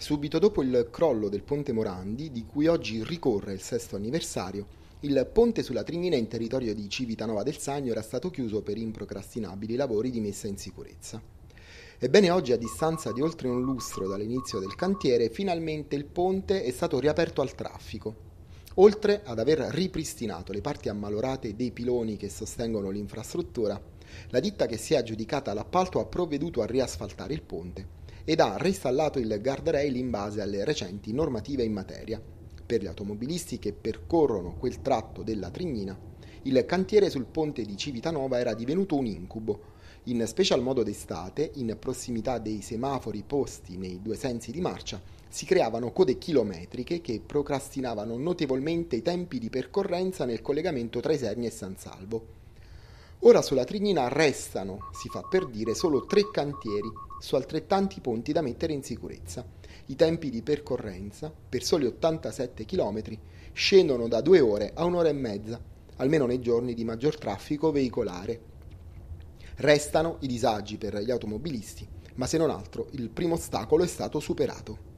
Subito dopo il crollo del ponte Morandi, di cui oggi ricorre il sesto anniversario, il ponte sulla Trinina in territorio di Civitanova del Sagno era stato chiuso per improcrastinabili lavori di messa in sicurezza. Ebbene oggi, a distanza di oltre un lustro dall'inizio del cantiere, finalmente il ponte è stato riaperto al traffico, oltre ad aver ripristinato le parti ammalorate dei piloni che sostengono l'infrastruttura la ditta che si è aggiudicata l'appalto ha provveduto a riasfaltare il ponte ed ha reinstallato il guardrail in base alle recenti normative in materia. Per gli automobilisti che percorrono quel tratto della Trignina, il cantiere sul ponte di Civitanova era divenuto un incubo, in special modo d'estate, in prossimità dei semafori posti nei due sensi di marcia, si creavano code chilometriche che procrastinavano notevolmente i tempi di percorrenza nel collegamento tra Isernia e San Salvo. Ora sulla Trignina restano, si fa per dire, solo tre cantieri su altrettanti ponti da mettere in sicurezza. I tempi di percorrenza, per soli 87 km, scendono da due ore a un'ora e mezza, almeno nei giorni di maggior traffico veicolare. Restano i disagi per gli automobilisti, ma se non altro il primo ostacolo è stato superato.